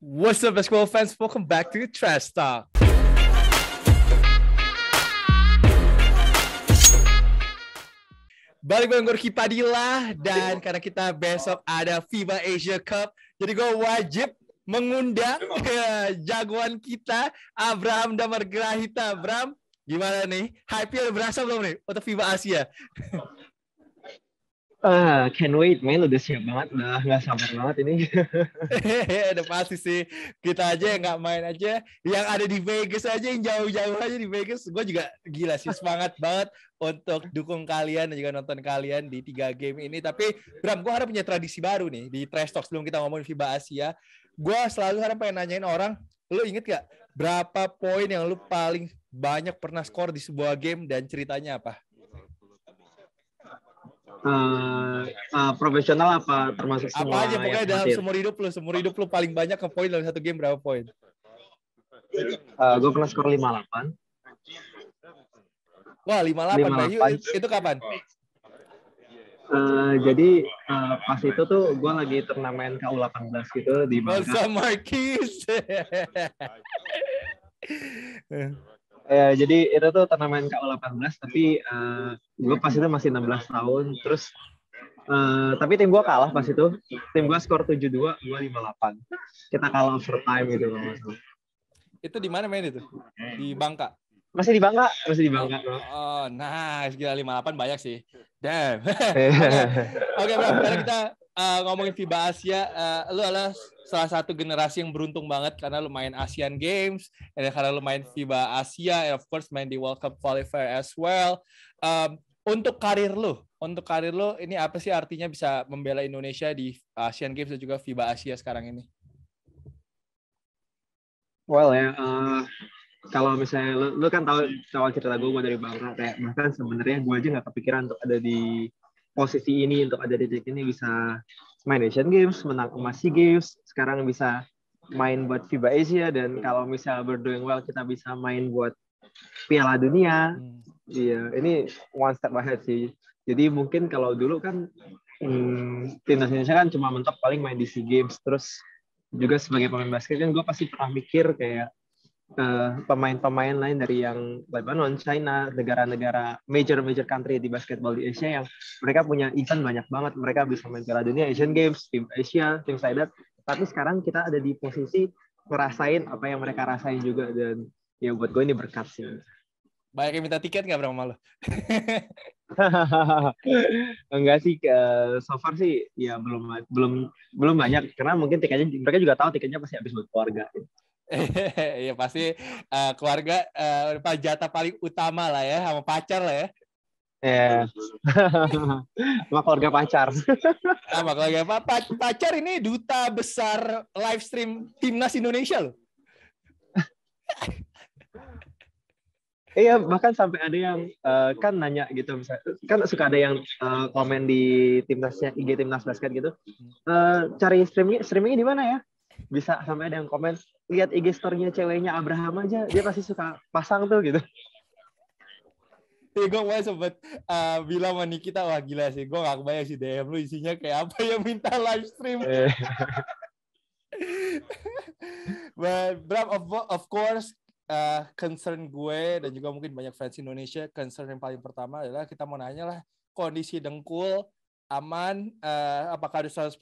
What's up basketball fans? Welcome back to Trash Talk. Balik bareng Gorky Padilla dan karena kita besok ada FIBA Asia Cup, jadi gue wajib mengundang jagoan kita Abraham Damar Grahita. Abraham, gimana nih? Hype-nya udah berasa belum nih untuk FIBA Asia? Ah, can wait, main Udah siap banget, udah nggak sabar banget ini. Udah pasti sih. Kita aja yang nggak main aja, yang ada di Vegas aja, yang jauh-jauh aja di Vegas. Gue juga gila sih, semangat banget untuk dukung kalian dan juga nonton kalian di tiga game ini. Tapi Bram, gue harap punya tradisi baru nih di Trash Talk sebelum kita ngomongin FIBA Asia. Gue selalu harap pengen nanyain orang, lo inget gak berapa poin yang lo paling banyak pernah skor di sebuah game dan ceritanya apa? uh, uh, profesional apa termasuk semua? Apa aja pokoknya dalam seumur hidup lu, seumur hidup lu paling banyak ke poin dalam satu game berapa poin? Uh, eh, gue pernah skor 58. Wah, 58. 58. Bayu, itu kapan? Uh, jadi uh, pas itu tuh gue lagi turnamen KU18 gitu di Bangka. Bangsa Markis. Ya, jadi itu tuh turnamen KU18 tapi uh, eh, gue pas itu masih 16 tahun terus uh, tapi tim gue kalah pas itu tim gue skor 72 gue 58 kita kalah overtime gitu itu di mana main itu di Bangka masih di Bangka masih di Bangka oh nice gila 58 banyak sih damn oke okay, bro sekarang kita uh, ngomongin FIBA Asia, uh, lu adalah salah satu generasi yang beruntung banget karena lu main Asian Games, dan karena lu main FIBA Asia, and of course main di World Cup qualifier as well. Um, untuk karir lu, untuk karir lu ini apa sih artinya bisa membela Indonesia di Asian Games dan juga FIBA Asia sekarang ini? Well ya, yeah, uh, kalau misalnya lu, lu kan tahu cerita gue, gue dari Bangka ya. kayak bahkan sebenarnya gue aja nggak kepikiran untuk ada di posisi ini untuk ada di titik ini bisa main Asian Games, menang emas SEA Games, sekarang bisa main buat FIBA Asia dan kalau misal berdoing well kita bisa main buat Piala Dunia. Hmm. Iya, yeah, ini one step ahead sih. Jadi mungkin kalau dulu kan hmm, timnas Indonesia kan cuma mentok paling main di SEA Games terus juga sebagai pemain basket kan gue pasti pernah mikir kayak Eh, pemain-pemain uh, lain dari yang Lebanon, China, negara-negara major-major country di basketball di Asia yang mereka punya event banyak banget. Mereka bisa main Piala Dunia, Asian Games, tim Asia, tim like Tapi sekarang kita ada di posisi ngerasain apa yang mereka rasain juga dan ya buat gue ini berkat sih. Banyak yang minta tiket nggak Bram malu? Enggak sih, uh, so far sih ya belum belum belum banyak karena mungkin tiketnya mereka juga tahu tiketnya pasti habis buat keluarga. Iya pasti uh, keluarga uh, jatah paling utama lah ya sama pacar lah ya. Ya, Yeah. keluarga pacar. sama keluarga pa pacar ini duta besar live stream timnas Indonesia loh. Iya bahkan sampai ada yang uh, kan nanya gitu misalnya kan suka ada yang uh, komen di timnasnya IG timnas basket gitu uh, cari streaming streamingnya di mana ya bisa sampai ada yang komen lihat IG story-nya ceweknya Abraham aja dia pasti suka pasang tuh gitu Ya, gue kemarin sempet uh, bilang sama Nikita, wah gila sih, gue gak kebayang sih DM lu isinya kayak apa ya minta live stream. Eh. But Bram, of, of course, uh, concern gue dan juga mungkin banyak fans Indonesia, concern yang paling pertama adalah kita mau nanya lah kondisi dengkul aman uh, apakah harus 100%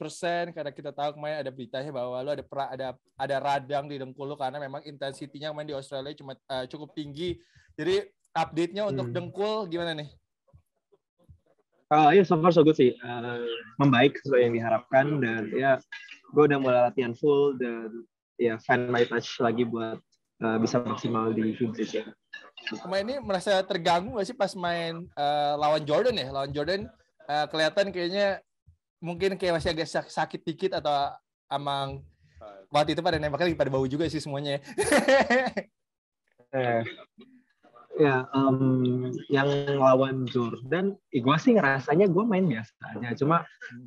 karena kita tahu kemarin ada beritanya bahwa lu ada pra, ada ada radang di dengkul lu karena memang intensitinya main di Australia cuma uh, cukup tinggi. Jadi update-nya untuk hmm. dengkul gimana nih? Uh, ya yeah, so far so good sih. Uh, membaik sesuai yang diharapkan dan ya yeah, gue udah mulai latihan full dan ya yeah, find my touch lagi buat uh, bisa maksimal di Indonesia. Kemarin ini merasa terganggu gak sih pas main uh, lawan Jordan ya? Lawan Jordan uh, kelihatan kayaknya mungkin kayak masih agak sakit dikit atau amang waktu itu pada nembaknya lagi pada bau juga sih semuanya. eh, ya, um, yang lawan Jordan, eh, gue sih ngerasanya gue main biasa aja. Cuma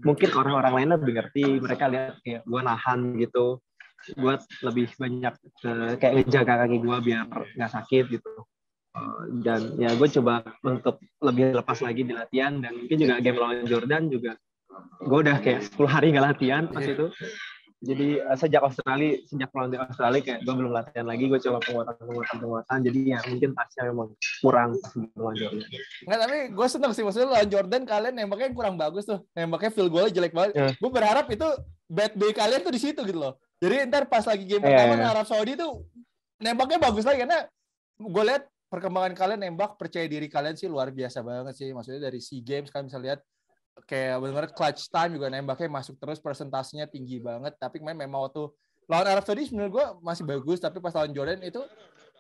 mungkin orang-orang lain lebih ngerti, mereka lihat kayak gue nahan gitu buat lebih banyak ke, eh, kayak ngejaga kaki gue biar nggak sakit gitu. Eh, dan ya gue coba untuk lebih lepas lagi di latihan dan mungkin juga game lawan Jordan juga gue udah kayak 10 hari nggak latihan pas itu jadi eh, sejak Australia sejak lawan di Australia kayak gue belum latihan lagi gue coba penguatan penguatan penguatan jadi ya mungkin pasnya memang kurang lawan Jordan nggak tapi gue seneng sih maksudnya lawan Jordan kalian nembaknya kurang bagus tuh nembaknya feel goalnya jelek banget yeah. gue berharap itu bad day kalian tuh di situ gitu loh jadi ntar pas lagi game iya, pertama yeah. Arab Saudi tuh nembaknya bagus lagi karena gue lihat perkembangan kalian nembak percaya diri kalian sih luar biasa banget sih maksudnya dari SEA Games kalian bisa lihat kayak benar clutch time juga nembaknya masuk terus presentasinya tinggi banget tapi main memang waktu lawan Arab Saudi sebenarnya gue masih bagus tapi pas lawan Jordan itu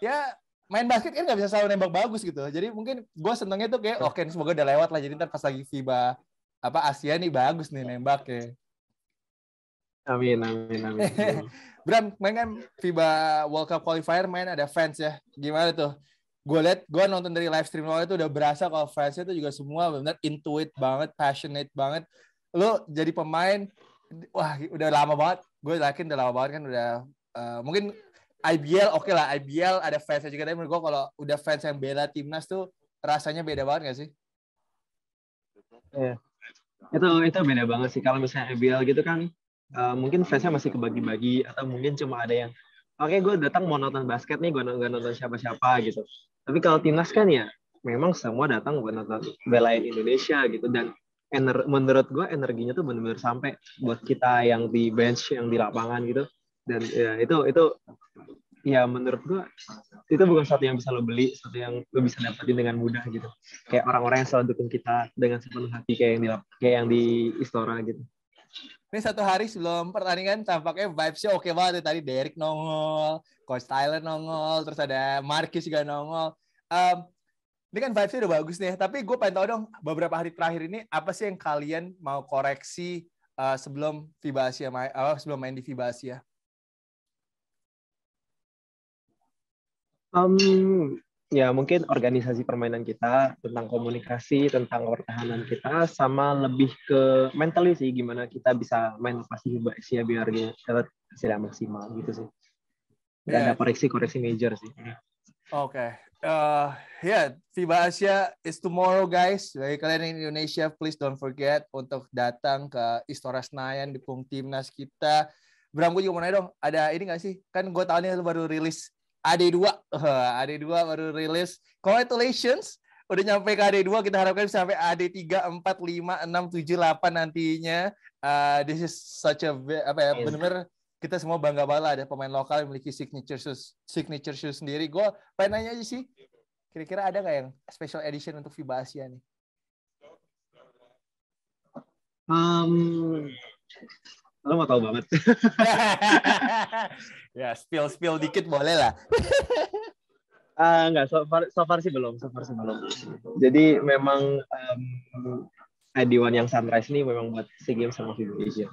ya main basket kan nggak bisa selalu nembak bagus gitu jadi mungkin gue senengnya tuh kayak oke okay, semoga udah lewat lah jadi ntar pas lagi FIBA apa Asia nih bagus nih nembak ya amin amin amin Bram main kan FIBA World Cup qualifier main ada fans ya gimana tuh gue liat gue nonton dari live stream awal itu udah berasa kalau fansnya itu juga semua benar intuit banget passionate banget lo jadi pemain wah udah lama banget gue yakin udah lama banget kan udah uh, mungkin IBL oke okay lah IBL ada fansnya juga tapi menurut gue kalau udah fans yang bela timnas tuh rasanya beda banget gak sih? Iya. Itu itu beda banget sih kalau misalnya IBL gitu kan uh, mungkin fansnya masih kebagi-bagi atau mungkin cuma ada yang oke okay, gue datang mau nonton basket nih gue nonton siapa-siapa gitu tapi kalau timnas kan ya memang semua datang buat nonton belain Indonesia gitu dan ener menurut gue energinya tuh benar-benar sampai buat kita yang di bench yang di lapangan gitu dan ya itu itu ya menurut gue itu bukan sesuatu yang bisa lo beli sesuatu yang lo bisa dapetin dengan mudah gitu kayak orang-orang yang selalu dukung kita dengan sepenuh hati kayak yang di kayak yang di Istora gitu ini satu hari sebelum pertandingan tampaknya vibes-nya oke okay banget. Ya. Tadi Derek nongol, Coach Tyler nongol, terus ada Marcus juga nongol. Um, ini kan vibes-nya udah bagus nih. Tapi gue pengen tau dong beberapa hari terakhir ini apa sih yang kalian mau koreksi uh, sebelum FIBA Asia uh, sebelum main di FIBA Asia? Um, ya mungkin organisasi permainan kita tentang komunikasi tentang pertahanan kita sama lebih ke mentalis sih gimana kita bisa main lepas sih biar dapat tidak maksimal gitu sih dan yeah. ada koreksi-koreksi major sih oke okay. uh, eh, ya yeah, FIBA Asia is tomorrow guys dari kalian in Indonesia please don't forget untuk datang ke Istora Senayan dukung timnas kita Bram gue juga mau nanya dong ada ini gak sih kan gue tahu nih lu baru rilis AD2 uh, AD2 baru rilis congratulations udah nyampe ke AD2 kita harapkan bisa sampai AD3 4 5 6 7 8 nantinya uh, this is such a apa ya benar-benar kita semua bangga banget ada pemain lokal yang memiliki signature shoes signature shoes sendiri gue pengen nanya aja sih kira-kira ada nggak yang special edition untuk FIBA Asia nih um, lo mau tahu banget ya spill spill dikit boleh lah Ah uh, enggak, so far, so far sih belum, so far sih belum. Jadi memang um, ID1 yang Sunrise ini memang buat SEA Games sama Indonesia.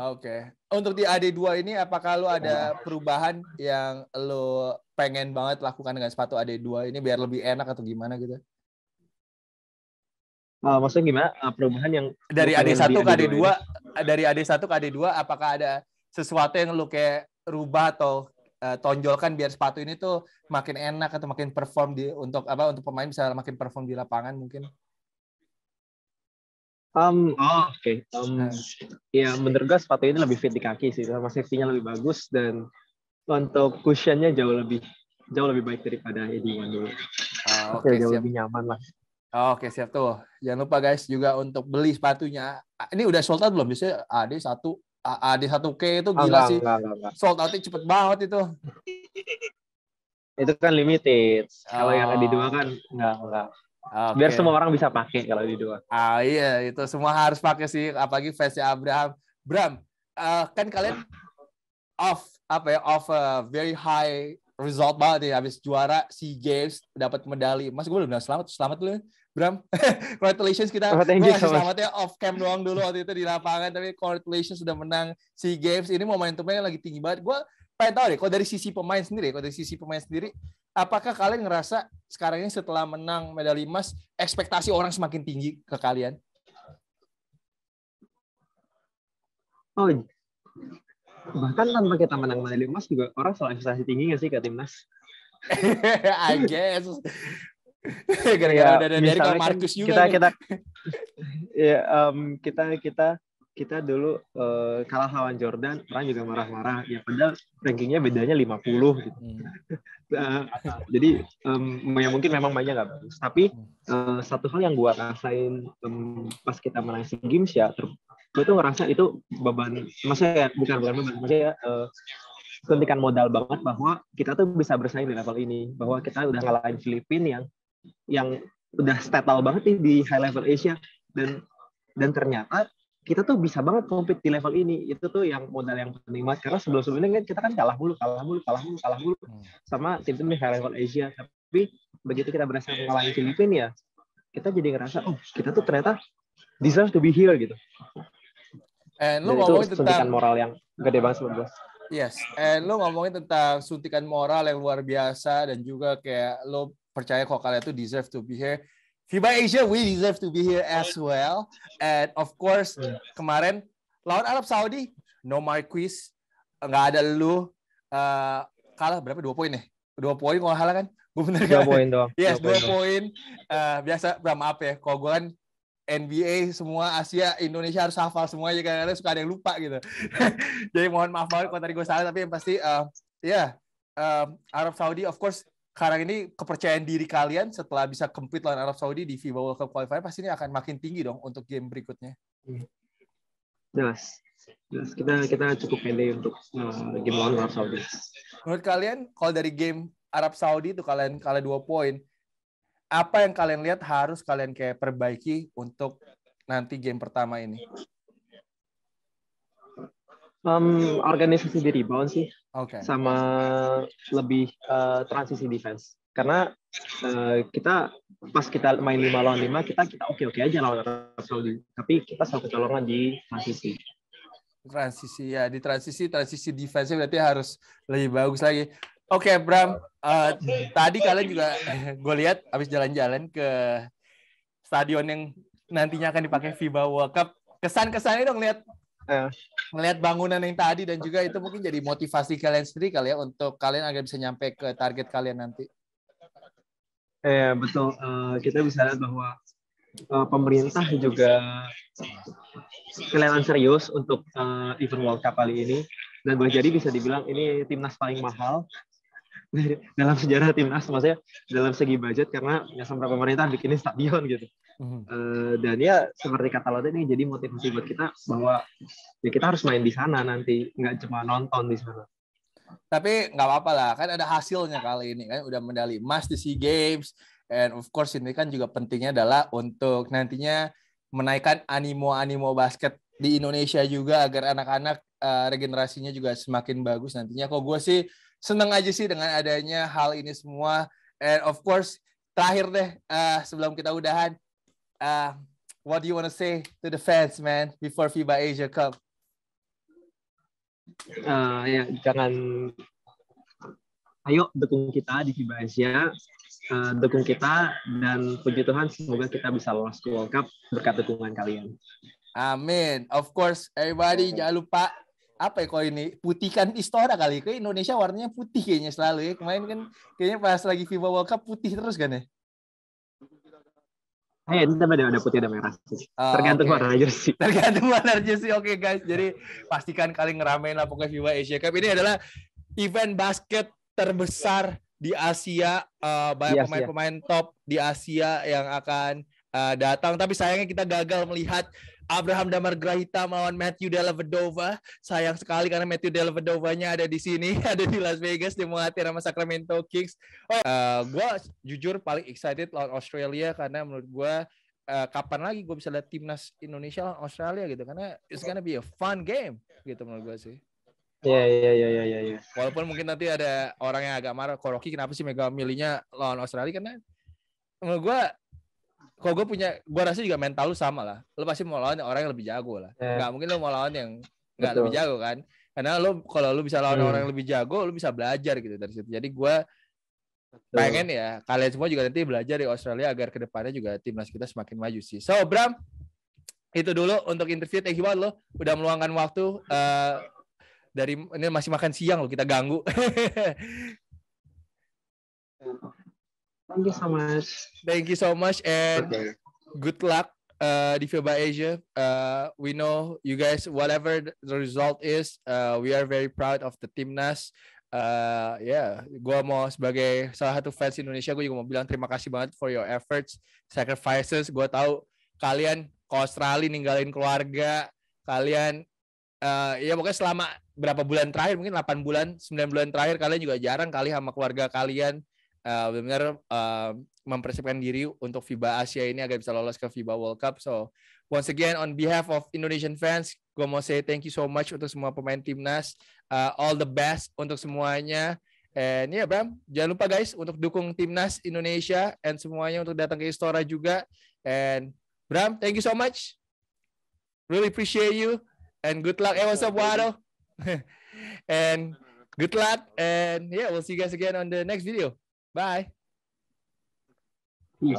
Oke. Okay. Untuk di AD2 ini apakah lo ada iya. perubahan yang lo pengen banget lakukan dengan sepatu AD2 ini biar lebih enak atau gimana gitu? Uh, maksudnya gimana ah, perubahan yang dari AD1 ke AD2 AD2 Eh, dari AD 1 ke AD 2 apakah ada sesuatu yang lu kayak rubah atau uh, tonjolkan biar sepatu ini tuh makin enak atau makin perform di untuk apa untuk pemain bisa makin perform di lapangan mungkin? Um, oh, oke. Okay. Um, uh. Nah. ya menurut gue sepatu ini lebih fit di kaki sih, sama safety-nya lebih bagus dan untuk cushionnya jauh lebih jauh lebih baik daripada yang yang dulu. Uh, oke, okay, jauh lebih nyaman lah. Oke siap tuh. Jangan lupa guys juga untuk beli sepatunya. Ah, ini udah sold out belum? Biasanya AD 1 AD 1K itu ah, gila enggak, sih. Enggak, enggak, enggak. Sold outnya cepet banget itu. itu kan limited. Oh. Kalau yang AD 2 kan enggak enggak. Okay. Biar semua orang bisa pakai kalau di dua. Ah iya itu semua harus pakai sih apalagi versi Abraham. Bram, uh, kan kalian off apa ya off a eh, very high result banget ya habis juara SEA Games dapat medali. Mas gue udah selamat selamat lu. Ya. Bram. congratulations kita. Oh, thank you so selamatnya off cam doang dulu waktu itu di lapangan tapi congratulations sudah menang SEA Games. Ini momentumnya lagi tinggi banget. Gue pengen tahu deh kalau dari sisi pemain sendiri, kalau dari sisi pemain sendiri apakah kalian ngerasa sekarang ini setelah menang medali emas ekspektasi orang semakin tinggi ke kalian? Oh, bahkan tanpa kita menang medali emas juga orang selalu ekspektasi tinggi nggak sih ke timnas? I guess. gara-gara ya, dari Karl Marcus juga kita nih. kita ya um, kita kita kita dulu uh, kalah lawan Jordan orang juga marah-marah ya padahal rankingnya bedanya 50 gitu. Hmm. uh, jadi um, ya mungkin memang banyak nggak bagus tapi uh, satu hal yang gua rasain um, pas kita menang si Games ya ter- gue tuh ngerasa itu beban maksudnya bukan bukan beban maksudnya uh, suntikan modal banget bahwa kita tuh bisa bersaing di level ini bahwa kita udah ngalahin Filipina yang yang udah stetal banget nih di high level Asia dan dan ternyata kita tuh bisa banget compete di level ini itu tuh yang modal yang penting banget karena sebelum sebelumnya kan kita kan kalah mulu kalah mulu kalah mulu kalah mulu hmm. sama tim-tim di high level Asia tapi begitu kita berhasil mengalahin Filipina ya kita jadi ngerasa oh kita tuh ternyata deserve to be here gitu And eh, lu ngomongin tentang moral yang gede banget sebelum Yes, and eh, lu ngomongin tentang suntikan moral yang luar biasa dan juga kayak lo percaya kok kalian tuh deserve to be here. FIBA Asia, we deserve to be here as well. And of course, kemarin lawan Arab Saudi, no Marquis, nggak ada lu. Uh, kalah berapa? Dua poin ya? Dua poin kalau kalah kan? Gue bener Dua poin doang. Yes, dua, poin. Uh, biasa, bro, maaf ya. Kalau gue kan NBA semua Asia Indonesia harus hafal semua aja karena suka ada yang lupa gitu. Jadi mohon maaf banget kalau tadi gue salah tapi yang pasti uh, eh, ya yeah, uh, Arab Saudi of course sekarang ini kepercayaan diri kalian setelah bisa compete lawan Arab Saudi di FIBA World Cup qualifier pasti ini akan makin tinggi dong untuk game berikutnya. Hmm. Jelas. Jelas. Kita kita cukup pede untuk uh, game lawan Arab Saudi. Menurut kalian kalau dari game Arab Saudi itu kalian kalah dua poin, apa yang kalian lihat harus kalian kayak perbaiki untuk nanti game pertama ini? Um, organisasi di rebound sih, okay. sama lebih uh, transisi defense. Karena uh, kita pas kita main lima lawan lima kita kita oke oke aja lawan Arab tapi kita selalu kecolongan di transisi. Transisi ya di transisi transisi defense berarti harus lebih bagus lagi. Oke okay, Bram, uh, tadi kalian juga gue lihat abis jalan-jalan ke stadion yang nantinya akan dipakai FIBA World Cup. Kesan-kesannya dong lihat melihat iya. bangunan yang tadi dan juga itu mungkin jadi motivasi kalian sendiri kali ya untuk kalian agar bisa nyampe ke target kalian nanti. Iya, eh betul uh, kita bisa lihat bahwa uh, pemerintah juga kelihatan serius untuk uh, event World Cup kali ini dan boleh jadi bisa dibilang ini timnas paling mahal dalam sejarah timnas maksudnya dalam segi budget karena nggak sampai pemerintah bikin stadion gitu mm Uh, dan ya seperti kata lo tadi jadi motivasi buat kita bahwa ya kita harus main di sana nanti nggak cuma nonton di sana. Tapi nggak apa-apa lah kan ada hasilnya kali ini kan udah medali emas di Sea Games and of course ini kan juga pentingnya adalah untuk nantinya menaikkan animo-animo basket di Indonesia juga agar anak-anak uh, regenerasinya juga semakin bagus nantinya. Kok gue sih seneng aja sih dengan adanya hal ini semua and of course terakhir deh uh, sebelum kita udahan Uh, what do you want to say to the fans, man, before FIBA Asia Cup? Uh, ya, jangan ayo dukung kita di FIBA Asia, uh, dukung kita dan puji Tuhan semoga kita bisa lolos ke World Cup berkat dukungan kalian. Amin. Of course, everybody jangan lupa apa ya kalau ini putihkan istora kali. ke Indonesia warnanya putih kayaknya selalu ya. Kemarin kan kayaknya pas lagi FIBA World Cup putih terus kan ya. Eh, itu ada, ada putih ada merah. Oh, Tergantung okay. warna jersey. Tergantung warna jersey. Oke okay, guys, jadi pastikan kalian ngeramein lah pokoknya FIBA Asia Cup. Ini adalah event basket terbesar di Asia. Uh, banyak pemain-pemain top di Asia yang akan uh, datang tapi sayangnya kita gagal melihat Abraham Damar Grahita melawan Matthew Dellavedova. Sayang sekali karena Matthew Dellavedovanya ada di sini, ada di Las Vegas, di melatih sama Sacramento Kings. Oh, uh, ya, eh, gue jujur paling excited lawan Australia karena menurut gue uh, kapan lagi gue bisa lihat timnas Indonesia lawan Australia gitu karena it's gonna be a fun game gitu menurut gue sih. ya ya ya ya ya Walaupun mungkin nanti ada orang yang agak marah, Koroki kenapa sih mega milihnya lawan Australia karena menurut gue kalau gue punya gue rasa juga mental lu sama lah lu pasti mau lawan orang yang lebih jago lah yeah. nggak mungkin lu mau lawan yang nggak lebih jago kan karena lu kalau lu bisa lawan hmm. orang yang lebih jago lu bisa belajar gitu dari situ jadi gue pengen ya kalian semua juga nanti belajar di Australia agar kedepannya juga timnas kita semakin maju sih so Bram itu dulu untuk interview thank you banget lo udah meluangkan waktu uh, dari ini masih makan siang lo kita ganggu Thank you so much. Thank you so much and okay. good luck uh, di FIBA Asia. Uh, we know you guys whatever the result is, uh, we are very proud of the timnas. Uh, ya, yeah, gue mau sebagai salah satu fans Indonesia, gue juga mau bilang terima kasih banget for your efforts, sacrifices. Gue tahu kalian ke Australia ninggalin keluarga, kalian uh, ya pokoknya selama berapa bulan terakhir mungkin 8 bulan 9 bulan terakhir kalian juga jarang kali sama keluarga kalian uh, benar-benar uh, eh, mempersiapkan diri untuk FIBA Asia ini agar bisa lolos ke FIBA World Cup. So once again on behalf of Indonesian fans, gue mau say thank you so much untuk semua pemain timnas. Uh, all the best untuk semuanya. And ya yeah, Bram, jangan lupa guys untuk dukung timnas Indonesia and semuanya untuk datang ke Istora juga. And Bram, thank you so much. Really appreciate you. And good luck. Eh, what's up, and good luck. And yeah, we'll see you guys again on the next video. Bye. Peace.